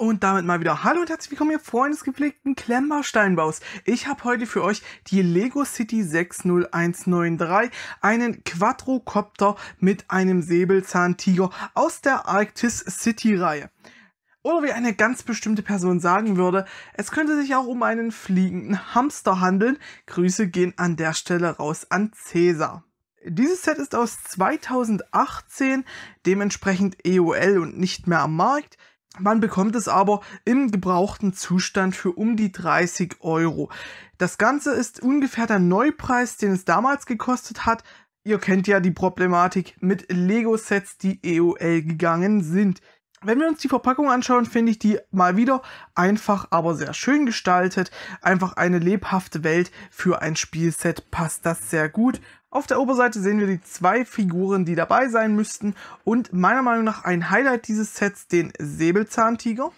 Und damit mal wieder Hallo und herzlich willkommen, ihr Freunde des gepflegten Klemmbausteinbaus. Ich habe heute für euch die Lego City 60193, einen Quadrocopter mit einem Säbelzahntiger aus der Arctis City Reihe. Oder wie eine ganz bestimmte Person sagen würde, es könnte sich auch um einen fliegenden Hamster handeln. Grüße gehen an der Stelle raus an Cäsar. Dieses Set ist aus 2018, dementsprechend EOL und nicht mehr am Markt. Man bekommt es aber im gebrauchten Zustand für um die 30 Euro. Das Ganze ist ungefähr der Neupreis, den es damals gekostet hat. Ihr kennt ja die Problematik mit Lego-Sets, die EOL gegangen sind. Wenn wir uns die Verpackung anschauen, finde ich die mal wieder einfach, aber sehr schön gestaltet. Einfach eine lebhafte Welt für ein Spielset passt das sehr gut. Auf der Oberseite sehen wir die zwei Figuren, die dabei sein müssten und meiner Meinung nach ein Highlight dieses Sets, den Säbelzahntiger.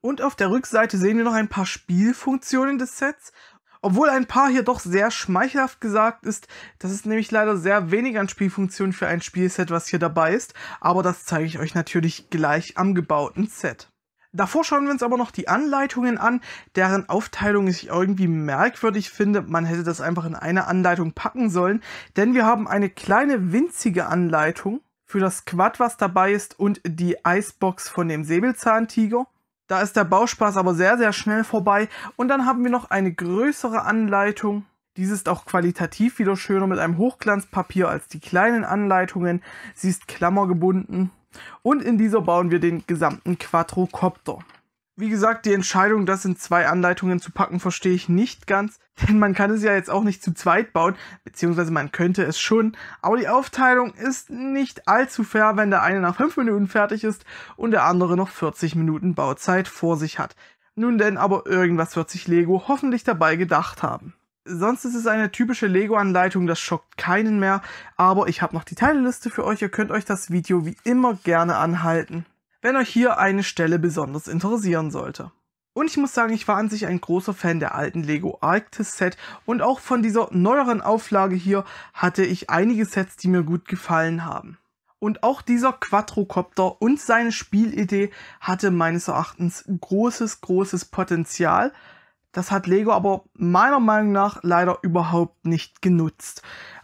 Und auf der Rückseite sehen wir noch ein paar Spielfunktionen des Sets. Obwohl ein paar hier doch sehr schmeichelhaft gesagt ist, das ist nämlich leider sehr wenig an Spielfunktionen für ein Spielset, was hier dabei ist, aber das zeige ich euch natürlich gleich am gebauten Set. Davor schauen wir uns aber noch die Anleitungen an, deren Aufteilung ich irgendwie merkwürdig finde. Man hätte das einfach in eine Anleitung packen sollen, denn wir haben eine kleine winzige Anleitung für das Quad, was dabei ist, und die Eisbox von dem Säbelzahntiger. Da ist der Bauspaß aber sehr, sehr schnell vorbei. Und dann haben wir noch eine größere Anleitung. Dies ist auch qualitativ wieder schöner mit einem Hochglanzpapier als die kleinen Anleitungen. Sie ist klammergebunden und in dieser bauen wir den gesamten Quadrocopter. Wie gesagt, die Entscheidung, das in zwei Anleitungen zu packen, verstehe ich nicht ganz, denn man kann es ja jetzt auch nicht zu zweit bauen, beziehungsweise man könnte es schon, aber die Aufteilung ist nicht allzu fair, wenn der eine nach 5 Minuten fertig ist und der andere noch 40 Minuten Bauzeit vor sich hat. Nun denn, aber irgendwas wird sich Lego hoffentlich dabei gedacht haben. Sonst ist es eine typische Lego-Anleitung, das schockt keinen mehr. Aber ich habe noch die Teilliste für euch. Ihr könnt euch das Video wie immer gerne anhalten, wenn euch hier eine Stelle besonders interessieren sollte. Und ich muss sagen, ich war an sich ein großer Fan der alten Lego Arctis Set und auch von dieser neueren Auflage hier hatte ich einige Sets, die mir gut gefallen haben. Und auch dieser Quadrocopter und seine Spielidee hatte meines Erachtens großes, großes Potenzial das hat Lego aber meiner Meinung nach leider überhaupt nicht genutzt.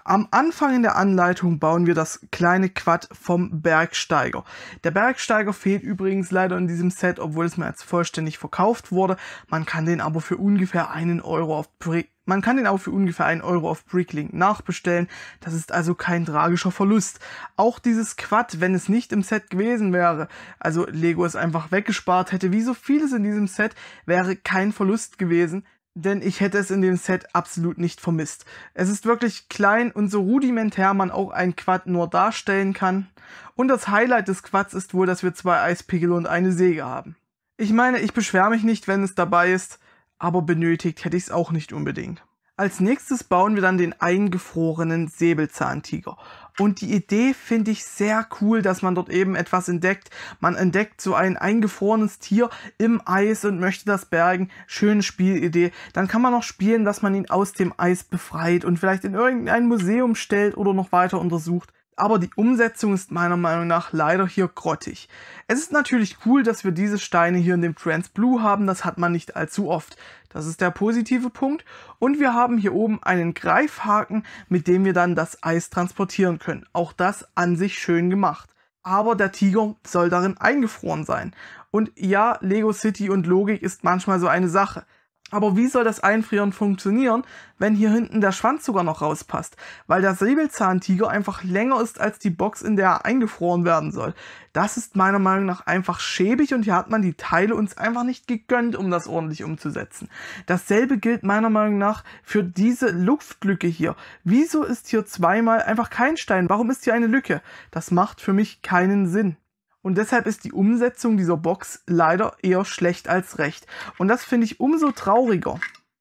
Am Anfang in der Anleitung bauen wir das kleine Quad vom Bergsteiger. Der Bergsteiger fehlt übrigens leider in diesem Set, obwohl es mir als vollständig verkauft wurde. Man kann den aber für ungefähr einen Euro auf Pre man kann den auch für ungefähr einen Euro auf Bricklink nachbestellen. Das ist also kein tragischer Verlust. Auch dieses Quad, wenn es nicht im Set gewesen wäre, also Lego es einfach weggespart hätte, wie so vieles in diesem Set, wäre kein Verlust gewesen denn ich hätte es in dem Set absolut nicht vermisst. Es ist wirklich klein und so rudimentär man auch ein Quad nur darstellen kann. Und das Highlight des Quads ist wohl, dass wir zwei Eispickel und eine Säge haben. Ich meine, ich beschwere mich nicht, wenn es dabei ist, aber benötigt hätte ich es auch nicht unbedingt. Als nächstes bauen wir dann den eingefrorenen Säbelzahntiger. Und die Idee finde ich sehr cool, dass man dort eben etwas entdeckt. Man entdeckt so ein eingefrorenes Tier im Eis und möchte das bergen. Schöne Spielidee. Dann kann man noch spielen, dass man ihn aus dem Eis befreit und vielleicht in irgendein Museum stellt oder noch weiter untersucht aber die Umsetzung ist meiner Meinung nach leider hier grottig. Es ist natürlich cool, dass wir diese Steine hier in dem Trans Blue haben, das hat man nicht allzu oft. Das ist der positive Punkt. Und wir haben hier oben einen Greifhaken, mit dem wir dann das Eis transportieren können. Auch das an sich schön gemacht. Aber der Tiger soll darin eingefroren sein. Und ja, Lego City und Logik ist manchmal so eine Sache. Aber wie soll das Einfrieren funktionieren, wenn hier hinten der Schwanz sogar noch rauspasst? Weil der Säbelzahntiger einfach länger ist als die Box, in der er eingefroren werden soll. Das ist meiner Meinung nach einfach schäbig und hier hat man die Teile uns einfach nicht gegönnt, um das ordentlich umzusetzen. Dasselbe gilt meiner Meinung nach für diese Luftlücke hier. Wieso ist hier zweimal einfach kein Stein? Warum ist hier eine Lücke? Das macht für mich keinen Sinn. Und deshalb ist die Umsetzung dieser Box leider eher schlecht als recht. Und das finde ich umso trauriger,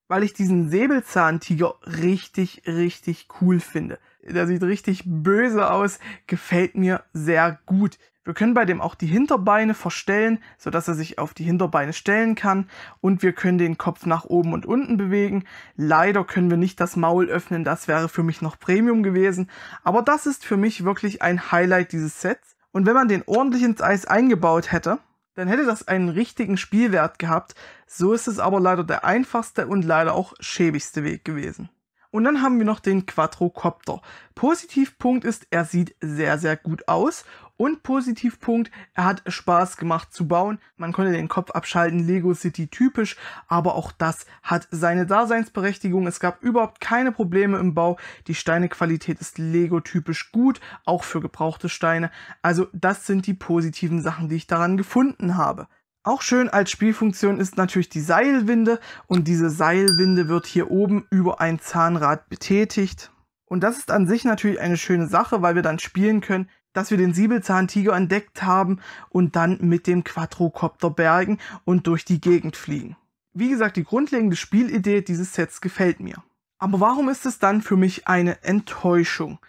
weil ich diesen Säbelzahntiger richtig, richtig cool finde. Der sieht richtig böse aus, gefällt mir sehr gut. Wir können bei dem auch die Hinterbeine verstellen, sodass er sich auf die Hinterbeine stellen kann und wir können den Kopf nach oben und unten bewegen. Leider können wir nicht das Maul öffnen, das wäre für mich noch Premium gewesen, aber das ist für mich wirklich ein Highlight dieses Sets. Und wenn man den ordentlich ins Eis eingebaut hätte, dann hätte das einen richtigen Spielwert gehabt. So ist es aber leider der einfachste und leider auch schäbigste Weg gewesen. Und dann haben wir noch den Quadrocopter. Positivpunkt ist, er sieht sehr, sehr gut aus. Und Positivpunkt, er hat Spaß gemacht zu bauen. Man konnte den Kopf abschalten, Lego City typisch, aber auch das hat seine Daseinsberechtigung. Es gab überhaupt keine Probleme im Bau. Die Steinequalität ist Lego typisch gut, auch für gebrauchte Steine. Also das sind die positiven Sachen, die ich daran gefunden habe. Auch schön als Spielfunktion ist natürlich die Seilwinde und diese Seilwinde wird hier oben über ein Zahnrad betätigt. Und das ist an sich natürlich eine schöne Sache, weil wir dann spielen können, dass wir den Siebelzahntiger entdeckt haben und dann mit dem Quadrocopter bergen und durch die Gegend fliegen. Wie gesagt, die grundlegende Spielidee dieses Sets gefällt mir. Aber warum ist es dann für mich eine Enttäuschung?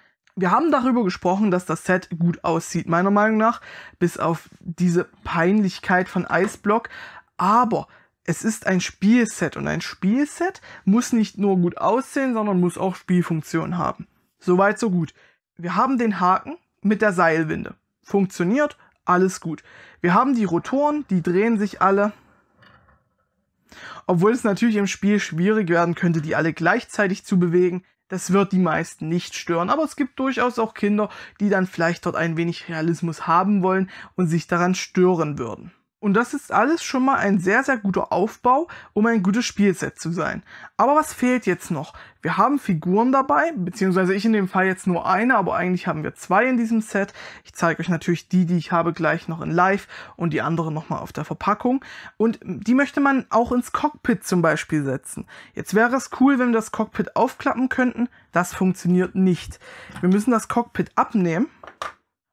Wir haben darüber gesprochen, dass das Set gut aussieht, meiner Meinung nach, bis auf diese Peinlichkeit von Eisblock. Aber es ist ein Spielset und ein Spielset muss nicht nur gut aussehen, sondern muss auch Spielfunktion haben. Soweit, so gut. Wir haben den Haken mit der Seilwinde. Funktioniert, alles gut. Wir haben die Rotoren, die drehen sich alle. Obwohl es natürlich im Spiel schwierig werden könnte, die alle gleichzeitig zu bewegen. Das wird die meisten nicht stören, aber es gibt durchaus auch Kinder, die dann vielleicht dort ein wenig Realismus haben wollen und sich daran stören würden. Und das ist alles schon mal ein sehr, sehr guter Aufbau, um ein gutes Spielset zu sein. Aber was fehlt jetzt noch? Wir haben Figuren dabei, beziehungsweise ich in dem Fall jetzt nur eine, aber eigentlich haben wir zwei in diesem Set. Ich zeige euch natürlich die, die ich habe, gleich noch in Live und die andere nochmal auf der Verpackung. Und die möchte man auch ins Cockpit zum Beispiel setzen. Jetzt wäre es cool, wenn wir das Cockpit aufklappen könnten. Das funktioniert nicht. Wir müssen das Cockpit abnehmen.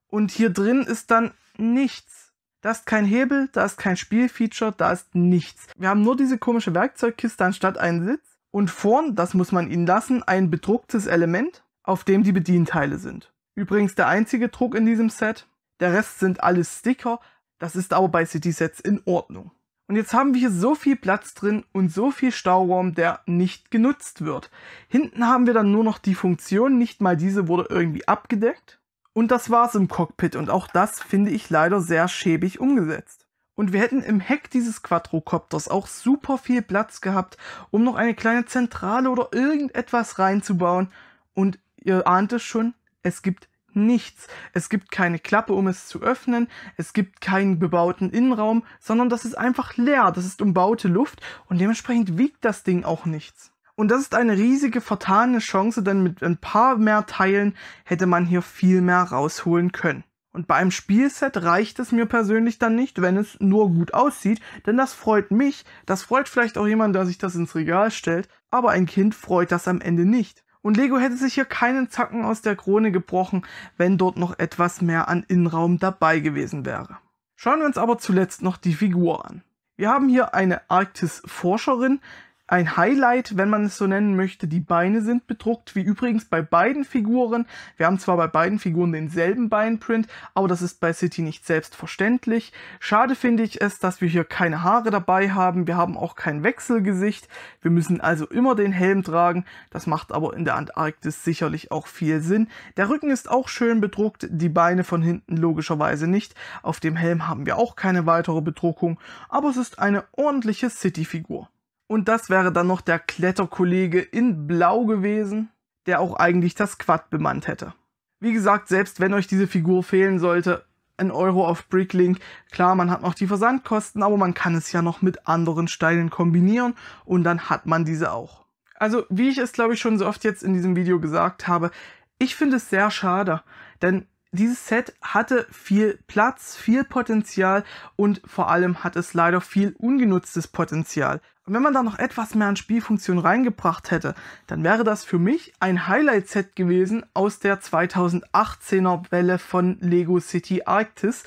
Und hier drin ist dann nichts. Da ist kein Hebel, da ist kein Spielfeature, da ist nichts. Wir haben nur diese komische Werkzeugkiste anstatt einen Sitz und vorn, das muss man ihnen lassen, ein bedrucktes Element, auf dem die Bedienteile sind. Übrigens der einzige Druck in diesem Set. Der Rest sind alles Sticker. Das ist aber bei City sets in Ordnung. Und jetzt haben wir hier so viel Platz drin und so viel Stauraum, der nicht genutzt wird. Hinten haben wir dann nur noch die Funktion, nicht mal diese wurde irgendwie abgedeckt. Und das war's im Cockpit und auch das finde ich leider sehr schäbig umgesetzt. Und wir hätten im Heck dieses Quadrocopters auch super viel Platz gehabt, um noch eine kleine Zentrale oder irgendetwas reinzubauen. Und ihr ahnt es schon, es gibt nichts. Es gibt keine Klappe, um es zu öffnen, es gibt keinen bebauten Innenraum, sondern das ist einfach leer, das ist umbaute Luft und dementsprechend wiegt das Ding auch nichts. Und das ist eine riesige vertane Chance, denn mit ein paar mehr Teilen hätte man hier viel mehr rausholen können. Und bei einem Spielset reicht es mir persönlich dann nicht, wenn es nur gut aussieht, denn das freut mich, das freut vielleicht auch jemand, der sich das ins Regal stellt, aber ein Kind freut das am Ende nicht. Und Lego hätte sich hier keinen Zacken aus der Krone gebrochen, wenn dort noch etwas mehr an Innenraum dabei gewesen wäre. Schauen wir uns aber zuletzt noch die Figur an. Wir haben hier eine Arktis-Forscherin, ein Highlight, wenn man es so nennen möchte. Die Beine sind bedruckt, wie übrigens bei beiden Figuren. Wir haben zwar bei beiden Figuren denselben Beinprint, aber das ist bei City nicht selbstverständlich. Schade finde ich es, dass wir hier keine Haare dabei haben. Wir haben auch kein Wechselgesicht. Wir müssen also immer den Helm tragen. Das macht aber in der Antarktis sicherlich auch viel Sinn. Der Rücken ist auch schön bedruckt, die Beine von hinten logischerweise nicht. Auf dem Helm haben wir auch keine weitere Bedruckung, aber es ist eine ordentliche City-Figur. Und das wäre dann noch der Kletterkollege in Blau gewesen, der auch eigentlich das Quad bemannt hätte. Wie gesagt, selbst wenn euch diese Figur fehlen sollte, ein Euro auf Bricklink. Klar, man hat noch die Versandkosten, aber man kann es ja noch mit anderen Steinen kombinieren und dann hat man diese auch. Also, wie ich es glaube ich schon so oft jetzt in diesem Video gesagt habe, ich finde es sehr schade, denn dieses Set hatte viel Platz, viel Potenzial und vor allem hat es leider viel ungenutztes Potenzial. Und wenn man da noch etwas mehr an Spielfunktion reingebracht hätte, dann wäre das für mich ein Highlight-Set gewesen aus der 2018er Welle von Lego City Arctis.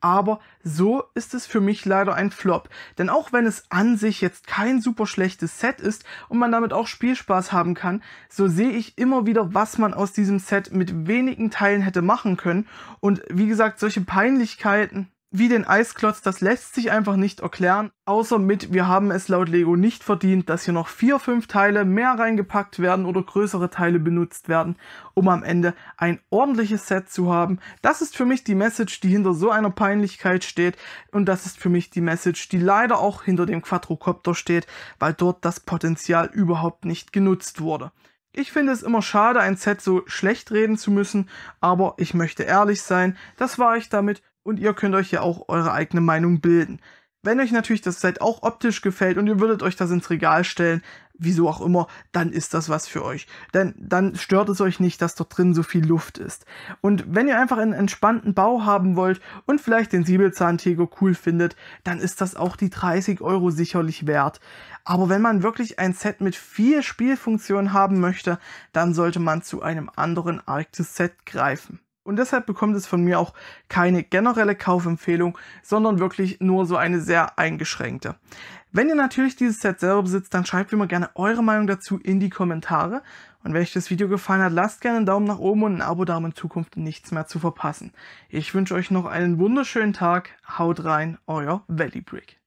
Aber so ist es für mich leider ein Flop. Denn auch wenn es an sich jetzt kein super schlechtes Set ist und man damit auch Spielspaß haben kann, so sehe ich immer wieder, was man aus diesem Set mit wenigen Teilen hätte machen können. Und wie gesagt, solche Peinlichkeiten, wie den Eisklotz, das lässt sich einfach nicht erklären, außer mit, wir haben es laut Lego nicht verdient, dass hier noch vier, fünf Teile mehr reingepackt werden oder größere Teile benutzt werden, um am Ende ein ordentliches Set zu haben. Das ist für mich die Message, die hinter so einer Peinlichkeit steht und das ist für mich die Message, die leider auch hinter dem Quadrocopter steht, weil dort das Potenzial überhaupt nicht genutzt wurde. Ich finde es immer schade, ein Set so schlecht reden zu müssen, aber ich möchte ehrlich sein, das war ich damit und ihr könnt euch ja auch eure eigene Meinung bilden. Wenn euch natürlich das Set auch optisch gefällt und ihr würdet euch das ins Regal stellen, wieso auch immer, dann ist das was für euch. Denn dann stört es euch nicht, dass dort drin so viel Luft ist. Und wenn ihr einfach einen entspannten Bau haben wollt und vielleicht den Säbelzahntiger cool findet, dann ist das auch die 30 Euro sicherlich wert. Aber wenn man wirklich ein Set mit vier Spielfunktionen haben möchte, dann sollte man zu einem anderen Arktis-Set greifen. Und deshalb bekommt es von mir auch keine generelle Kaufempfehlung, sondern wirklich nur so eine sehr eingeschränkte. Wenn ihr natürlich dieses Set selber besitzt, dann schreibt mir mal gerne eure Meinung dazu in die Kommentare. Und wenn euch das Video gefallen hat, lasst gerne einen Daumen nach oben und ein Abo da, um in Zukunft nichts mehr zu verpassen. Ich wünsche euch noch einen wunderschönen Tag. Haut rein, euer Valley Brick.